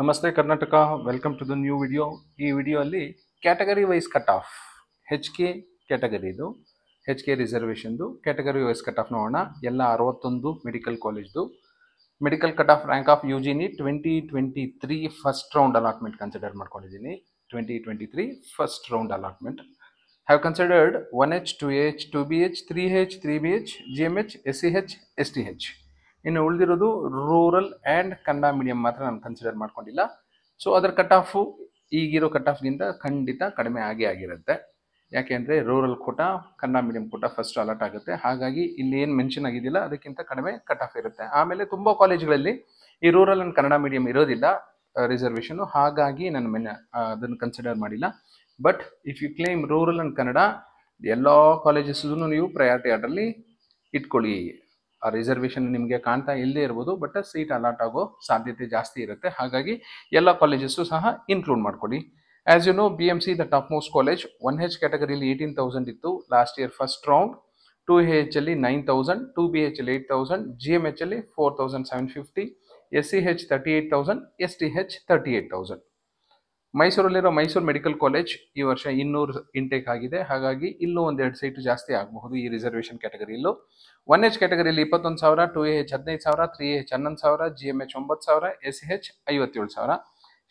ನಮಸ್ತೆ Karnataka welcome to the new video ಈ ವಿಡಿಯೋಲ್ಲಿ category wise cut off H K ಕ್ಯಾಟಗರಿದು ಹೆಚ್ ಕೆ ರಿಸರ್ವೇಷನ್ದು ಕ್ಯಾಟಗರಿ ವೈಸ್ ಕಟ್ ಆಫ್ ನೋಡೋಣ ಎಲ್ಲ ಅರವತ್ತೊಂದು ಮೆಡಿಕಲ್ ಕಾಲೇಜ್ದು medical cut off rank of U G NEET twenty twenty three first round allotment consider ಮಾಡ್ಕೊಂಡಿದ್ದೀನಿ twenty twenty three first round allotment have considered one H two H two B H three H three B H G M H S C H S T H ಇನ್ನು ಉಳಿದಿರೋದು rural and Kannada medium ಮಾತ್ರ ನಾನು consider ಮಾಡ್ಕೊಂಡಿಲ್ಲ so ಅದರ cut off ಈಗಿರೋ cut ಆಫ್ಗಿಂತ ಖಂಡಿತ ಕಡಿಮೆ ಆಗೇ ಆಗಿರುತ್ತೆ ಯಾಕೆಂದರೆ rural quota Kannada medium quota first allot ಆಗುತ್ತೆ ಹಾಗಾಗಿ ಇಲ್ಲಿ ಏನು ಮೆನ್ಷನ್ ಆಗಿದ್ದಿಲ್ಲ ಅದಕ್ಕಿಂತ ಕಡಿಮೆ ಕಟ್ ಆಫ್ ಇರುತ್ತೆ ಆಮೇಲೆ ತುಂಬ ಕಾಲೇಜ್ಗಳಲ್ಲಿ ಈ ರೂರಲ್ ಆ್ಯಂಡ್ ಕನ್ನಡ ಮೀಡಿಯಂ ಇರೋದಿಲ್ಲ ರಿಸರ್ವೇಷನು ಹಾಗಾಗಿ ನಾನು ಮೆನ್ ಅದನ್ನು ಕನ್ಸಿಡರ್ ಮಾಡಿಲ್ಲ but if you claim rural and Kannada ಎಲ್ಲ ಕಾಲೇಜಸ್ಸೂ ನೀವು ಪ್ರಯಾರಿಟಿ ಅದರಲ್ಲಿ ಇಟ್ಕೊಳ್ಳಿ ಆ ರಿಸರ್ವೇಷನ್ ನಿಮಗೆ ಕಾಣ್ತಾ ಇಲ್ಲದೆ ಇರ್ಬೋದು ಬಟ್ ಸೀಟ್ ಅಲಾಟ್ ಆಗೋ ಸಾಧ್ಯತೆ ಜಾಸ್ತಿ ಇರುತ್ತೆ ಹಾಗಾಗಿ ಎಲ್ಲ ಕಾಲೇಜಸ್ಸು ಸಹ ಇನ್ಕ್ಲೂಡ್ ಮಾಡ್ಕೊಡಿ as you know B M C the top most college one H ಕ್ಯಾಟಗರಿಲಿ ಏಯ್ಟೀನ್ ತೌಸಂಡ್ ಇತ್ತು last year first round two A H ಅಲ್ಲಿ nine thousand two B H ಅಲ್ಲಿ eight thousand G M H ಅಲ್ಲಿ four thousand seven fifty S C H thirty eight thousand S T H thirty eight thousand ಮೈಸೂರಲ್ಲಿರೋ Mysuru medical college ಈ ವರ್ಷ ಇನ್ನೂರು intake ಆಗಿದೆ ಹಾಗಾಗಿ ಇಲ್ಲೂ ಎರಡು ಸೀಟು ಜಾಸ್ತಿ ಆಗಬಹುದು ಈ ರಿಸರ್ವೇಷನ್ ಕ್ಯಾಟಗರಿಯಲ್ಲೂ ಒನ್ ಎಚ್ ಕ್ಯಾಟಗರಿಯಲ್ಲಿ ಇಪ್ಪತ್ತೊಂದು ಸಾವಿರ ಟು ಎ ಎಚ್ ಹದಿನೈದು ಸಾವಿರ ತ್ರೀ ಎ ಎಚ್ ಹನ್ನೊಂದು ಸಾವಿರ ಜಿ ಎಮ್ ಎಚ್ ಒಂಬತ್ತು ಸಾವಿರ ಎಸ್ ಎಚ್ ಐವತ್ತೇಳು ಸಾವಿರ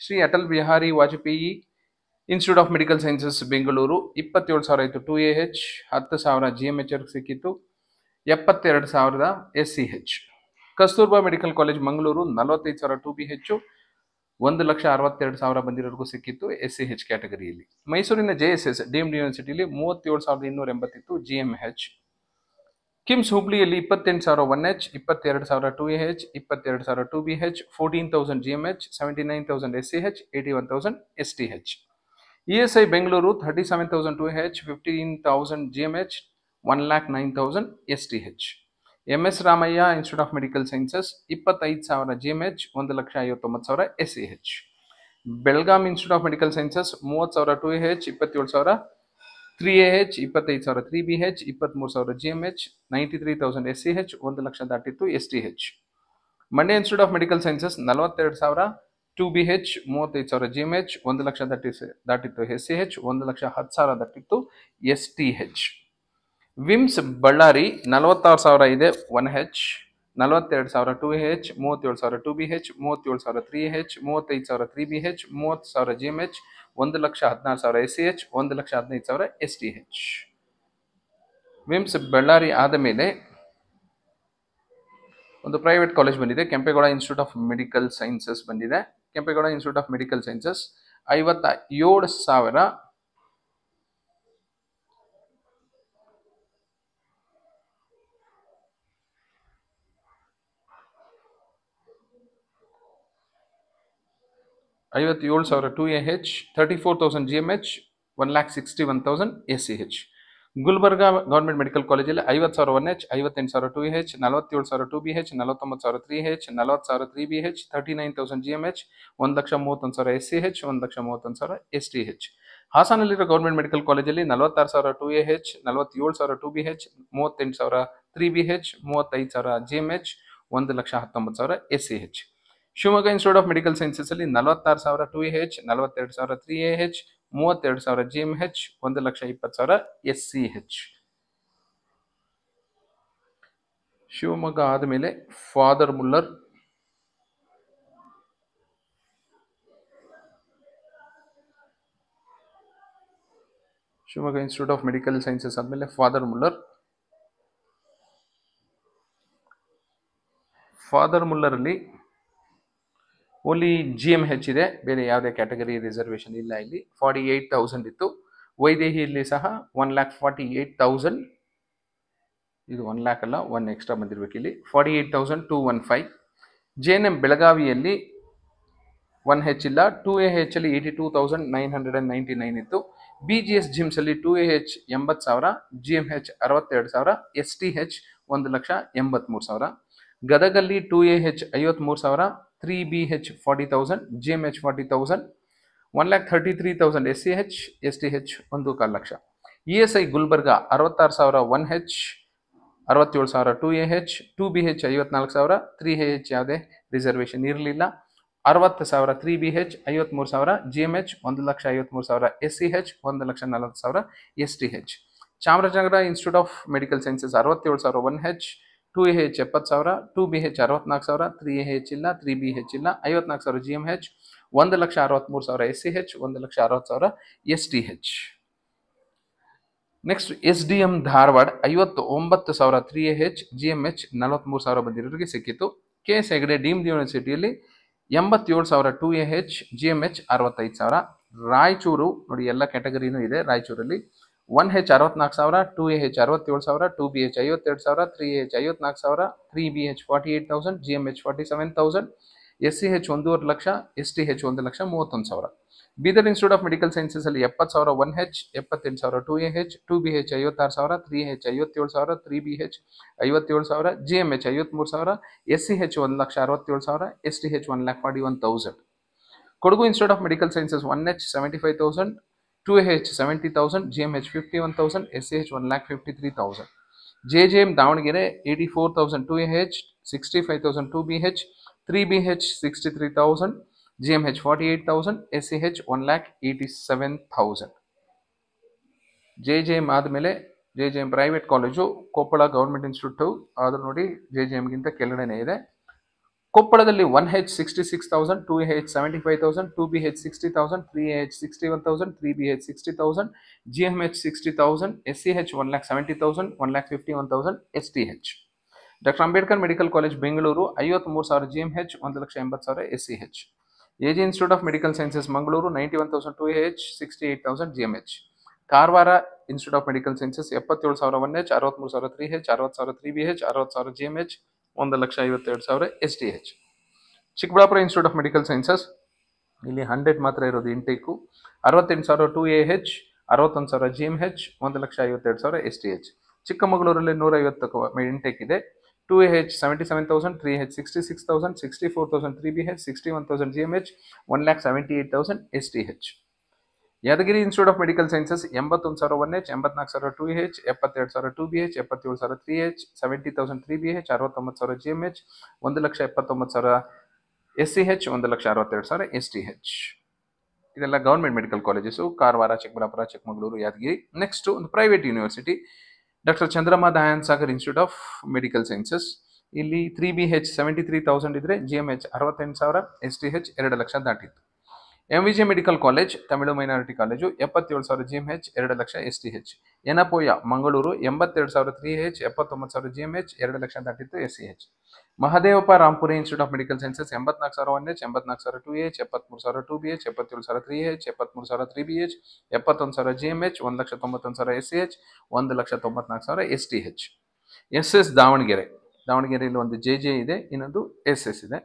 Shri Atal Bihari Vajpayee Institute of medical Sciences Bengaluru ಇಪ್ಪತ್ತೇಳು ಸಾವಿರ ಇತ್ತು ಟು ಎ ಹೆಚ್ ಹತ್ತು ಸಾವಿರ ಜಿ ಎಮ್ ಎಚ್ ಅವ್ರಿಗೆ ಸಿಕ್ಕಿತ್ತು ಎಪ್ಪತ್ತೆರಡು ಸಾವಿರದ S C H Kasturba Medical College Mangaluru ನಲವತ್ತೈದು ಸಾವಿರ ಟು ಬಿ ಹೆಚ್ಚು ಒಂದು ಲಕ್ಷ ಅರವತ್ತೆರಡು ಸಾವಿರ ಬಂದಿರೋರಿಗೂ ಸಿಕ್ಕಿತ್ತು ಎಸ್ ಸಿ ಹೆಚ್ ಕ್ಯಾಟಗರಿಯಲ್ಲಿ ಮೈಸೂರಿನ ಜೆ ಎಸ್ ಎಸ್ ಡೀಮ್ಡ್ ಯೂನಿವರ್ಸಿಟಿಯಲ್ಲಿ ಮೂವತ್ತೇಳು ಸಾವಿರದ ಇನ್ನೂರ ಎಂಬತ್ತಿತ್ತು ಜಿ ಎಂ ಹೆಚ್ ಕಿಮ್ಸ್ ಹುಬ್ಳಿಯಲ್ಲಿ ಇಪ್ಪತ್ತೆಂಟು ಸಾವಿರ ಒನ್ ಎಚ್ ಇಪ್ಪತ್ತೆರಡು ಸಾವಿರ ಟು ಎ ಹೆಚ್ ಇಪ್ಪತ್ತೆರಡು ಸಾವಿರ two B H fourteen thousand G M H seventy nine thousand S C H eighty one thousand S T H E S I Bengaluru thirty seven thousand two H fifteen thousand G M H one lakh nine thousand S T H M S Ramaiah Institute of medical Sciences ಇಪ್ಪತ್ತೈದು ಸಾವಿರ G M H ಒಂದು ಲಕ್ಷ ಐವತ್ತೊಂಬತ್ತು ಸಾವಿರ S C H Belgaum Institute of medical Sciences ಮೂವತ್ತು ಸಾವಿರ two A ಹೆಚ್ ಇಪ್ಪತ್ತೇಳು ಸಾವಿರ ತ್ರೀ ಎ ಹೆಚ್ ಇಪ್ಪತ್ತೈದು ಸಾವಿರ ತ್ರೀ ಬಿ ಹೆಚ್ ಇಪ್ಪತ್ತ್ಮೂರು ಸಾವಿರ G M H ninety three thousand S C H ಒಂದು ಲಕ್ಷ ದಾಟಿತ್ತು S T H Mandya Institute of medical Sciences ನಲವತ್ತೆರಡು ಸಾವಿರ ಟು ಬಿ ಹೆಚ್ ಮೂವತ್ತೈದು ಸಾವಿರ ಜಿ ಎಮ್ ಎಚ್ ಒಂದು ಲಕ್ಷ ದಾಟಿ ದಾಟಿತ್ತು ಎಸ್ ಸಿ ಹೆಚ್ ಒಂದು ಲಕ್ಷ ಹತ್ತು ಸಾವಿರ ದಾಟಿತ್ತು S T H VIMS Ballari ನಲವತ್ತಾರು ಸಾವಿರ ಇದೆ ಒನ್ ಹೆಚ್ ನಲವತ್ತೆರಡು ಸಾವಿರ ಟು ಹೆಚ್ ಮೂವತ್ತೇಳು ಸಾವಿರ ಟು ಬಿ ಹೆಚ್ ಮೂವತ್ತೇಳು ಸಾವಿರ ತ್ರೀ ಹೆಚ್ ಮೂವತ್ತೈದು ಸಾವಿರ ತ್ರೀ ಬಿ ಹೆಚ್ ಮೂವತ್ತು ಸಾವಿರ ಜಿ ಎಮ್ ಹೆಚ್ ಒಂದು ಲಕ್ಷ ಹದಿನಾರು ಸಾವಿರ ಎಸ್ ಸಿ ಹೆಚ್ ಒಂದು ಲಕ್ಷ ಹದಿನೈದು ಸಾವಿರ S T H VIMS Ballari ಆದ ಮೇಲೆ ಒಂದು ಪ್ರೈವೇಟ್ ಕಾಲೇಜ್ ಬಂದಿದೆ Kempegowda institute of medical sciences ಬಂದಿದೆ Kempegowda institute of medical sciences ಐವತ್ತ ಏಳು ಸಾವಿರ ಐವತ್ತೇಳು ಸಾವಿರ two A H thirty four thousand G M H one lakh sixty one thousand S C H Gulbarga government medical ಕಾಲೇಜಲ್ಲಿ ಐವತ್ತು ಸಾವಿರ ಒನ್ ಎಚ್ ಐವತ್ತೆಂಟು ಸಾವಿರ ಟು ಎಚ್ ನಲವತ್ತೇಳು ಸಾವಿರ ಟು ಬಿ ಎಚ್ ನಲವತ್ತೊಂಬತ್ತು ಸಾವಿರ ತ್ರೀ ಎಚ್ ನಲವತ್ತು ಸಾವಿರ three B H thirty nine thousand G M H ಒಂದು ಲಕ್ಷ ಮೂವತ್ತೊಂದು ಸಾವಿರ ಎಸ್ ಸಿ ಹೆಚ್ ಒಂದು ಲಕ್ಷ ಮೂವತ್ತೊಂದು ಸಾವಿರ ಎಸ್ ಟಿ ಹೆಚ್ ಹಾಸನಲ್ಲಿರೋ ಗೌರ್ಮೆಂಟ್ ಮೆಡಿಕಲ್ ಕಾಲೇಜಲ್ಲಿ ನಲವತ್ತಾರು ಸಾವಿರ ಟು ಎ ಹೆಚ್ ನಲವತ್ತೇಳು ಸಾವಿರ ಟು ಬಿ ಎಚ್ ಮೂವತ್ತೆಂಟು ಸಾವಿರ ತ್ರೀ ಬಿ ಹೆಚ್ ಮೂವತ್ತೈದು ಸಾವಿರ ಜಿ ಎಮ್ ಎಚ್ ಒಂದು ಲಕ್ಷ ಹತ್ತೊಂಬತ್ತು ಸಾವಿರ S C H Shivamogga institute of medical sciences ಅಲ್ಲಿ ನಲವತ್ತಾರು ಸಾವಿರ ಟು ಎ ಹೆಚ್ ನಲವತ್ತೆರಡು ಸಾವಿರ ತ್ರೀ ಎ ಹೆಚ್ ಮೂವತ್ತೆರಡು ಸಾವಿರ ಜಿ ಎಂ ಹೆಚ್ ಒಂದು ಲಕ್ಷ ಇಪ್ಪತ್ತು ಸಾವಿರ ಎಸ್ ಸಿ ಹೆಚ್ ಶಿವಮೊಗ್ಗ ಆದಮೇಲೆ father Muller Shivamogga institute of medical sciences ಆದಮೇಲೆ ಫಾದರ್ ಮುಲ್ಲರ್ ಫಾದರ್ ಮುಲ್ಲರಲ್ಲಿ ಓನ್ಲಿ ಜಿ ಎಮ್ ಹೆಚ್ ಇದೆ ಬೇರೆ ಯಾವುದೇ ಕ್ಯಾಟಗರಿ ರಿಸರ್ವೇಷನ್ ಇಲ್ಲ ಇಲ್ಲಿ ಫಾರ್ಟಿ ಏಯ್ಟ್ ತೌಸಂಡ್ ಇತ್ತು ವೈದೇಹಿಯಲ್ಲಿ ಸಹ one lakh forty eight thousand ಇದು ಒನ್ ಲ್ಯಾಕ್ ಅಲ್ಲ ಒನ್ ಎಕ್ಸ್ಟ್ರಾ ಬಂದಿರಬೇಕು ಇಲ್ಲಿ forty eight thousand two one five J N M ಬೆಳಗಾವಿಯಲ್ಲಿ ಒನ್ ಹೆಚ್ ಇಲ್ಲ ಟೂ ಎ ಹೆಚ್ ಅಲ್ಲಿ eighty two thousand nine hundred and ninety nine ಇತ್ತು ಬಿ ಜಿ ಎಸ್ ಜಿಮ್ಸಲ್ಲಿ two A H ಎಂಬತ್ತು ಸಾವಿರ ಜಿ ಎಮ್ ಹೆಚ್ ಅರವತ್ತೆರಡು ಸಾವಿರ ಎಸ್ ಟಿ ಹೆಚ್ ಒಂದು ಲಕ್ಷ ಎಂಬತ್ತ್ಮೂರು ಸಾವಿರ ಗದಗಲ್ಲಿ ಟೂ ಎ ಹೆಚ್ ಐವತ್ತ್ಮೂರು ಸಾವಿರ three thousand 40,000, GMH 40,000, 1,33,000 SCH, STH ಒಂದು ಕಾಲು ಲಕ್ಷ E e S I Gulbarga ಅರವತ್ತಾರು ಸಾವಿರ ಒನ್ ಹೆಚ್ ಅರವತ್ತೇಳು ಸಾವಿರ two A H two B H ಐವತ್ನಾಲ್ಕು ಸಾವಿರ ತ್ರೀ ಎ ಹೆಚ್ ಯಾವುದೇ ರಿಸರ್ವೇಷನ್ ಇರಲಿಲ್ಲ ಅರವತ್ತು ಸಾವಿರ ತ್ರೀ ಬಿ ಹೆಚ್ ಐವತ್ತ್ಮೂರು ಸಾವಿರ ಜಿ ಎಮ್ ಎಚ್ ಒಂದು ಲಕ್ಷ ಐವತ್ತ್ಮೂರು ಸಾವಿರ ಎಸ್ ಸಿ ಹೆಚ್ ಒಂದು ಲಕ್ಷ ನಲವತ್ತು ಸಾವಿರ S T H Chamarajanagar institute of medical sciences ಅರವತ್ತೇಳು ಸಾವಿರ one H two A H ಎಪ್ಪತ್ತು ಸಾವಿರ ಟೂ ಬಿ ಹೆಚ್ ಅರವತ್ನಾಲ್ಕು ಸಾವಿರ ತ್ರೀ ಎ ಹೆಚ್ ಇಲ್ಲ ತ್ರೀ ಬಿ ಹೆಚ್ ಇಲ್ಲ ಐವತ್ನಾಲ್ಕು ಸಾವಿರ ಜಿ ಎಮ್ ಹೆಚ್ ಒಂದು ಲಕ್ಷ ಅರವತ್ಮೂರು ಸಾವಿರ ಎಸ್ ಸಿ ಹೆಚ್ ಒಂದು ಲಕ್ಷ ಅರವತ್ತು ಸಾವಿರ S T H next S D M Dharwad ಐವತ್ತು ಒಂಬತ್ತು ಸಾವಿರ three A H G M H ನಲವತ್ತ್ಮೂರು ಸಾವಿರ ಬಂದಿರೋರಿಗೆ ಸಿಕ್ಕಿತ್ತು ಕೆ ಎಸ್ ಹೆಗಡೆ ಡೀಮ್ಡ್ ಯೂನಿವರ್ಸಿಟಿಯಲ್ಲಿ ಎಂಬತ್ತೇಳು ಸಾವಿರ two A H G M H ಅರವತ್ತೈದು ಸಾವಿರ ರಾಯಚೂರು ನೋಡಿ ಎಲ್ಲ ಕ್ಯಾಟಗರಿನೂ ಇದೆ ರಾಯಚೂರಲ್ಲಿ वन हेच अरवत्क सवि टू एच अरवेल सवि टू बी एच ईवते सवि थ्री एच ईवत्क सवि three B H forty eight thousand G M H forty seven thousand S H लक्ष एस टी हेच लक्ष मूव सवि बीदर इनिट्यूट आफ् मेडिकल सैनसली एपत् सवि वन एच एपत् सवि two H two B H ईवर सवि थ्री एच ईवेल सवि थ्री बी एच ईवेल सवि जी एम एच ईवत्मू सवि एस एच लक्ष अरवेल सवि S T H one lakh forty one thousand Kodagu institute of medical sciences one H seventy five thousand 2AH 70,000, GMH 51,000, SAH 1,53,000. JJM Davangere 84,000 2AH, 65,000 2BH, 3BH 63,000, GMH 48,000, SAH 1,87,000. J J M ಆದಮೇಲೆ J J M private college Koppal government institute ಆದರೂ ನೋಡಿ J J ಎಮ್ಗಿಂತ ಕೆಳಗಡೆನೇ ಇದೆ ಕೊಪ್ಪಳದಲ್ಲಿ one H sixty six thousand two H seventy five thousand two B H sixty thousand three H sixty one thousand three B H sixty thousand G M H sixty thousand S C H one lakh seventy thousand one lakh fifty one thousand S T H doctor Ambedkar medical college Bengaluru ಐವತ್ಮೂರು ಸಾವಿರ G M H ಒಂದು ಲಕ್ಷ ಎಂಬತ್ತು ಸಾವಿರ S C H A G institute of medical sciences Mangaluru ninety one thousand two H sixty eight thousand G M H Karwar institute of medical sciences ಎಪ್ಪತ್ತೇಳು ಸಾವಿರ one H ಅರವತ್ತ್ಮೂರು ಸಾವಿರ ತ್ರೀ ಹೆಚ್ ಅರವತ್ತು ಸಾವಿರ ತ್ರೀ ಬಿ ಹೆಚ್ ಅರವತ್ತು ಸಾವಿರ ಜಿ ಎಮ್ ಎಚ್ ಒಂದು ಲಕ್ಷ ಐವತ್ತೆರಡು ಸಾವಿರ S T H Chikkaballapur institute of medical sciences ಇಲ್ಲಿ ಹಂಡ್ರೆಡ್ ಮಾತ್ರ ಇರೋದು ಇಂಟೇಕು ಅರವತ್ತೆಂಟು ಸಾವಿರ ಟು ಎ ಹೆಚ್ ಅರವತ್ತೊಂದು ಸಾವಿರ ಜಿ ಎಮ್ ಹೆಚ್ ಒಂದು ಲಕ್ಷ ಐವತ್ತೆರಡು ಸಾವಿರ ಎಸ್ ಟಿ ಎಚ್ ಚಿಕ್ಕಮಗಳೂರಲ್ಲಿ ನೂರೈವತ್ತು ಇಂಟೇಕ್ ಇದೆ two A H seventy seven thousand three H sixty six thousand sixty four thousand three B H sixty one thousand G M H one lakh seventy eight thousand S T H Yadgir institute of medical sciences ಎಂಬತ್ತೊಂದು ಸಾವಿರ one H ಎಂಬತ್ನಾಲ್ಕು ಸಾವಿರ two H ಎಪ್ಪತ್ತೆರಡು ಸಾವಿರ two B H ಎಪ್ಪತ್ತೇಳು ಸಾವಿರ three H seventy thousand three B H ಅರವತ್ತೊಂಬತ್ತು ಸಾವಿರ ಜಿ ಎಮ್ ಎಚ್ ಒಂದು ಲಕ್ಷ ಎಪ್ಪತ್ತೊಂಬತ್ತು ಸಾವಿರ ಎಸ್ ಸಿ ಎಚ್ ಒಂದು ಲಕ್ಷ ಅರವತ್ತೆರಡು ಸಾವಿರ ಎಸ್ ಟಿ ಹೆಚ್ ಇದೆಲ್ಲ government medical colleges Karwar Chikkaballapur Chikkamagaluru Yadgir next ಒಂದು private university doctor Chandramma Dayan Sagar institute of medical sciences ಇಲ್ಲಿ three B H seventy three thousand ಇದ್ರೆ ಜಿ ಎಮ್ ಎಚ್ ಅರವತ್ತೆಂಟು ಸಾವಿರ ಎಸ್ ಟಿ ಹೆಚ್ ಎರಡು ಲಕ್ಷ ದಾಟಿತ್ತು M V J medical college Tamil minority college ಎಪ್ಪತ್ತೇಳು ಸಾವಿರ ಜಿ ಎಂ ಹೆಚ್ ಎರಡು ಲಕ್ಷ S T H Yenepoya Mangaluru ಎಂಬತ್ತೆರಡು ಸಾವಿರ ತ್ರೀ ಹೆಚ್ ಎಪ್ಪತ್ತೊಂಬತ್ತು ಸಾವಿರ ಜಿ ಎಂ ಎಚ್ ಎರಡು ಲಕ್ಷ ತರ್ಟಿತ್ತು S C H Mahadevappa Rampuri institute of medical sciences ಎಂಬತ್ನಾಲ್ಕು ಸಾವಿರ ಒನ್ ಎಚ್ ಎಂಬತ್ನಾಲ್ಕು ಸಾವಿರ ಟು ಎಚ್ ಎಪ್ಪತ್ತ್ಮೂರು ಸಾವಿರ ಟು ಬಿ ಎಚ್ ಎಪ್ಪತ್ತೇಳು ಸಾವಿರ ತ್ರೀ ಎಚ್ ಎಪ್ಪತ್ತ್ಮೂರು ಸಾವಿರ ತ್ರೀ ಬಿ ಎಚ್ ಎಪ್ಪತ್ತೊಂದು ಸಾವಿರ ಜಿ ಎಂ ಎಚ್ ಒಂದು ಲಕ್ಷ ತೊಂಬತ್ತೊಂದು ಸಾವಿರ ಎಸ್ ಸಿ ಎಚ್ ಒಂದು ಲಕ್ಷ ತೊಂಬತ್ನಾಲ್ಕು ಸಾವಿರ S T H S S Davanagere ದಾವಣಗೆರೆಯಲ್ಲಿ ಒಂದು ಜೆ ಜೆ ಇದೆ ಇನ್ನೊಂದು ಎಸ್ ಎಸ್ ಇದೆ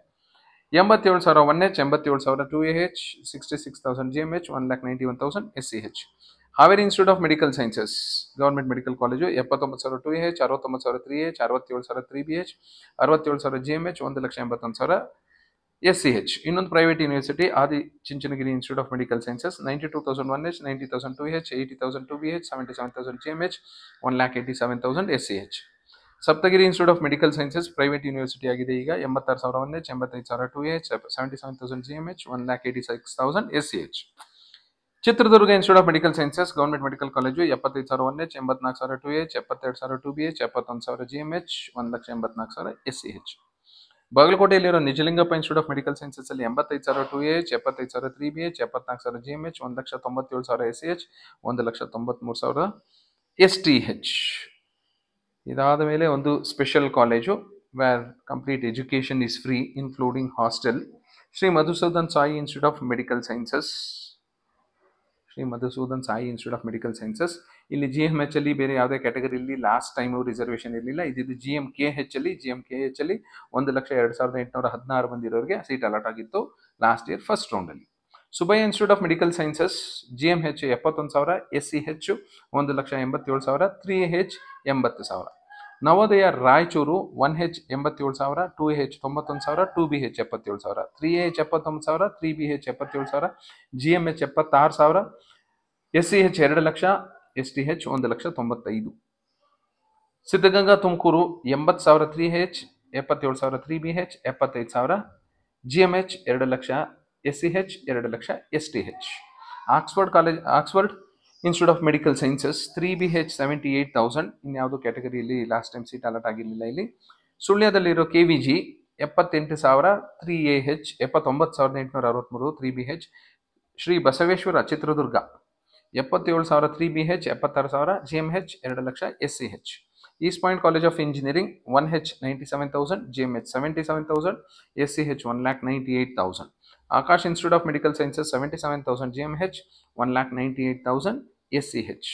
Haveri institute of medical sciences government medical college एपत् सवि टू एच अरवत् सवि थ्री एच अरवत् सवि थ्री बी एच अरवत् सवि जी एम एच लक्ष एच इन private university Adi Chunchanagiri institute of medical sciences ninety two thousand one H ninety thousand two H eighty thousand B H seventy seven thousand G M H one lakh eighty seven thousand H Saptagiri institute of medical sciences private university ಆಗಿದೆ ಈಗ ಎಂಬತ್ತಾರು ಸಾವಿರ one H ಎಂಬತ್ತೈದು ಸಾವಿರ two H seventy seven thousand G M H one lakh eighty six thousand S C H Chitradurga institute of medical sciences government medical college ಎಪ್ಪತ್ತೈದು ಸಾವಿರ one H ಎಂಬತ್ನಾಲ್ಕು ಸಾವಿರ ಟು ಎಚ್ ಎಪ್ಪತ್ತೆರಡು ಸಾವಿರ ಟು ಬಿ ಎಚ್ ಎಪ್ಪತ್ತೊಂದು ಸಾವಿರ ಜಿ ಎಮ್ ಎಚ್ ಒಂದು ಲಕ್ಷ ಎಂಬತ್ನಾಲ್ಕು ಸಾವಿರ ಎಸ್ ಸಿ ಎಚ್ ಬಾಗಲಕೋಟೆಯಲ್ಲಿರೋ Nijalingappa institute of medical sciences ಅಲ್ಲಿ ಎಂಬತ್ತೈದು ಸಾವಿರ ಟು ಎಚ್ ಎಪ್ಪತ್ತೈದು ಸಾವಿರ ತ್ರೀ ಬಿ ಎಚ್ ಎಪ್ಪತ್ನಾಲ್ಕು ಸಾವಿರ ಜಿ ಎಂ ಎಚ್ ಒಂದು ಲಕ್ಷ ತೊಂಬತ್ತೇಳು ಸಾವಿರ ಎಸ್ ಸಿ ಎಚ್ ಒಂದು ಲಕ್ಷ ತೊಂಬತ್ತ್ಮೂರು ಸಾವಿರ ಎಸ್ ಟಿ ಎಚ್ ಇದಾದ ಮೇಲೆ ಒಂದು special college where complete education is free including hostel Shri Madhusudan Sai institute of medical sciences Shri Madhusudan Sai institute of medical sciences ಇಲ್ಲಿ ಜಿ ಎಮ್ ಎಚ್ ಅಲ್ಲಿ ಬೇರೆ ಯಾವುದೇ ಕ್ಯಾಟಗರಿಯಲ್ಲಿ ಲಾಸ್ಟ್ ಟೈಮು ರಿಸರ್ವೇಷನ್ ಇರಲಿಲ್ಲ ಇದ್ದು ಜಿ ಎಮ್ ಕೆ ಹೆಚ್ ಅಲ್ಲಿ ಜಿ ಎಮ್ ಕೆ ಎಚ್ ಅಲ್ಲಿ ಒಂದು ಲಕ್ಷ ಎರಡು ಸಾವಿರದ ಎಂಟುನೂರ ಹದಿನಾರು ಮಂದಿರೋರಿಗೆ ಸೀಟ್ ಅಲಾಟ್ ಆಗಿತ್ತು ಲಾಸ್ಟ್ ಇಯರ್ ಫಸ್ಟ್ ರೌಂಡಲ್ಲಿ Subbaiah institute of medical sciences G M H ಎಪ್ಪತ್ತೊಂದು ಸಾವಿರ ಎಸ್ ಸಿ ಹೆಚ್ ಒಂದು ಲಕ್ಷ ಎಂಬತ್ತೇಳು ಸಾವಿರ ತ್ರೀ ಹೆಚ್ ಎಂಬತ್ತು ಸಾವಿರ ನವೋದಯ ರಾಯಚೂರು ಒನ್ ಹೆಚ್ ಎಂಬತ್ತೇಳು ಸಾವಿರ ಟೂ ಹೆಚ್ ತೊಂಬತ್ತೊಂದು ಸಾವಿರ ಟೂ ಬಿ ಹೆಚ್ ಎಪ್ಪತ್ತೇಳು ಸಾವಿರ ತ್ರೀ ಹೆಚ್ ಎಪ್ಪತ್ತೊಂಬತ್ತು ಸಾವಿರ ತ್ರೀ ಬಿ ಹೆಚ್ ಎಪ್ಪತ್ತೇಳು ಸಾವಿರ ಜಿ ಎಮ್ ಎಚ್ ಎಪ್ಪತ್ತಾರು ಸಾವಿರ ಎಸ್ ಸಿ ಹೆಚ್ ಎರಡು ಲಕ್ಷ ಎಸ್ ಟಿ ಹೆಚ್ ಒಂದು ಲಕ್ಷ ತೊಂಬತ್ತೈದು ಸಿದ್ಧಗಂಗಾ ತುಮಕೂರು ಎಂಬತ್ತು ಸಾವಿರ ತ್ರೀ ಹೆಚ್ ಎಪ್ಪತ್ತೇಳು ಸಾವಿರ ತ್ರೀ ಬಿ ಹೆಚ್ ಎಪ್ಪತ್ತೈದು ಸಾವಿರ ಜಿ ಎಮ್ ಹೆಚ್ ಎರಡು ಲಕ್ಷ ಎಸ್ ಸಿ ಹೆಚ್ ಎರಡು ಲಕ್ಷ S T H Oxford college Oxford institute of medical sciences three B H seventy eight thousand ಇನ್ಯಾವುದೋ ಕ್ಯಾಟಗರಿಯಲ್ಲಿ ಲಾಸ್ಟ್ ಟೈಮ್ ಸೀಟ್ ಅಲಾಟ್ ಆಗಿರಲಿಲ್ಲ ಇಲ್ಲಿ ಸುಳ್ಯದಲ್ಲಿರೋ ಕೆ ವಿ ಜಿ ಎಪ್ಪತ್ತೆಂಟು ಸಾವಿರ ತ್ರೀ ಎ ಹೆಚ್ ಎಪ್ಪತ್ತೊಂಬತ್ತು ಸಾವಿರದ ಎಂಟುನೂರ ಅರವತ್ತ್ಮೂರು three B H Shri Basaveshwara Chitradurga ಎಪ್ಪತ್ತೇಳು ಸಾವಿರ ತ್ರೀ ಬಿ ಹೆಚ್ ಎಪ್ಪತ್ತಾರು ಸಾವಿರ ಜಿ ಎಮ್ ಹೆಚ್ ಎರಡು ಲಕ್ಷ S C H east point college of engineering one H ninety seven thousand G M H seventy seven thousand S C H one lakh ninety eight thousand Akash of medical seventy thousand M H one lakh ninety eight thousand S C H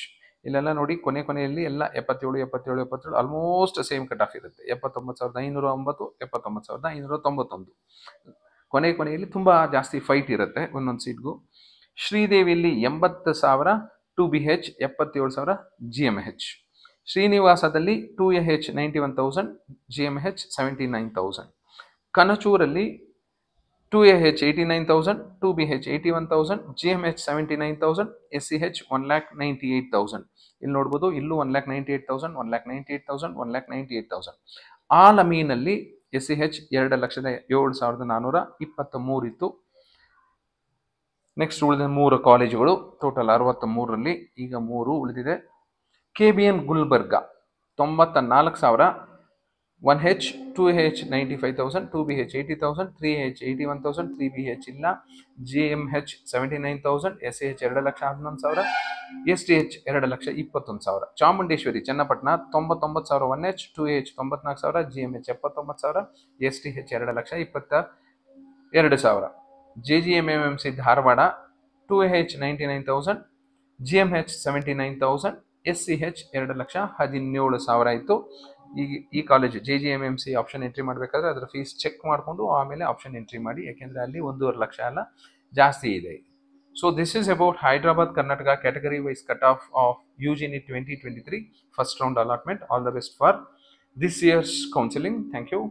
ಇಲ್ಲೆಲ್ಲ ನೋಡಿ ಕೊನೆ ಕೊನೆಯಲ್ಲಿ ಎಲ್ಲ ಎಪ್ಪತ್ತೇಳು ಎಪ್ಪತ್ತೇಳು ಎಪ್ಪತ್ತೇಳು almost same cut off ಇರುತ್ತೆ ಎಪ್ಪತ್ತೊಂಬತ್ತು ಸಾವಿರದ ಐನೂರ ಒಂಬತ್ತು ಎಪ್ಪತ್ತೊಂಬತ್ತು ಸಾವಿರದ ಐನೂರ ತೊಂಬತ್ತೊಂದು ಕೊನೆ ಕೊನೆಯಲ್ಲಿ ತುಂಬ ಜಾಸ್ತಿ ಫೈಟ್ ಇರುತ್ತೆ ಒಂದೊಂದು ಸೀಟ್ಗೂ ಶ್ರೀದೇವಿಯಲ್ಲಿ ಎಂಬತ್ತು ಸಾವಿರ ಟು ಬಿ ಹೆಚ್ ಎಪ್ಪತ್ತೇಳು ಸಾವಿರ ಜಿ ಎಮ್ ಹೆಚ್ ಶ್ರೀನಿವಾಸದಲ್ಲಿ two A H ninety one thousand G M H seventy nine thousand ಕನಚೂರಲ್ಲಿ ಒನ್ 89,000, 2BH 81,000, GMH 79,000, SCH 1,98,000. ಇಲ್ಲಿ ನೋಡ್ಬೋದು ಇಲ್ಲೂ one lakh ninety eight thousand one lakh ninety eight thousand one lakh ninety eight thousand ಆ ನಮೀನಲ್ಲಿ S C H ಎರಡು ಲಕ್ಷದ ಏಳು ಸಾವಿರದ ನಾನ್ನೂರ ಇಪ್ಪತ್ತ ಮೂರಿತ್ತು ನೆಕ್ಸ್ಟ್ ಉಳಿದ ಮೂರು ಕಾಲೇಜುಗಳು ಟೋಟಲ್ ಅರವತ್ತ ಮೂರರಲ್ಲಿ ಈಗ ಮೂರು ಉಳಿದಿದೆ ಕೆ ಬಿ ಎನ್ ಗುಲ್ಬರ್ಗ ತೊಂಬತ್ತ ನಾಲ್ಕು ಸಾವಿರ one H H two two ninety five thousand thousand B eighty three H eighty one thousand three B H ಇಲ್ಲ G M seventy nine thousand S C H ಎರಡು ಲಕ್ಷ ಹನ್ನೊಂದು ಸಾವಿರ ಎಸ್ ಟಿ ಹೆಚ್ ಎರಡು ಲಕ್ಷ ಇಪ್ಪತ್ತೊಂದು ಸಾವಿರ ಚಾಮುಂಡೇಶ್ವರಿ ಚನ್ನಪಟ್ಟಣ ತೊಂಬತ್ತೊಂಬತ್ತು ಸಾವಿರ ಒನ್ ಎಚ್ ಟು ಎಚ್ ತೊಂಬತ್ನಾಲ್ಕು ಸಾವಿರ ಜಿ ಎಮ್ ಎಚ್ ಎಪ್ಪತ್ತೊಂಬತ್ತು ಸಾವಿರ ಎಸ್ ಟಿ ಹೆಚ್ ಎರಡು ಲಕ್ಷ ಇಪ್ಪತ್ತ ಎರಡು ಸಾವಿರ J G M M M C Dharwad two H ninety nine thousand G M H seventy nine thousand S C H ಎರಡು ಲಕ್ಷ ಹದಿನೇಳು ಸಾವಿರ ಆಯಿತು ಈ ಈ ಕಾಲೇಜು J G M M C option entry ಮಾಡಬೇಕಾದ್ರೆ ಅದರ ಫೀಸ್ ಚೆಕ್ ಮಾಡಿಕೊಂಡು ಆಮೇಲೆ ಆಪ್ಷನ್ ಎಂಟ್ರಿ ಮಾಡಿ ಯಾಕೆಂದರೆ ಅಲ್ಲಿ ಒಂದೂವರೆ ಲಕ್ಷ ಎಲ್ಲ ಜಾಸ್ತಿ ಇದೆ so this is about Hyderabad Karnataka category wise cut off off U G NEET twenty twenty three first round allotment all the best for this years counselling thank you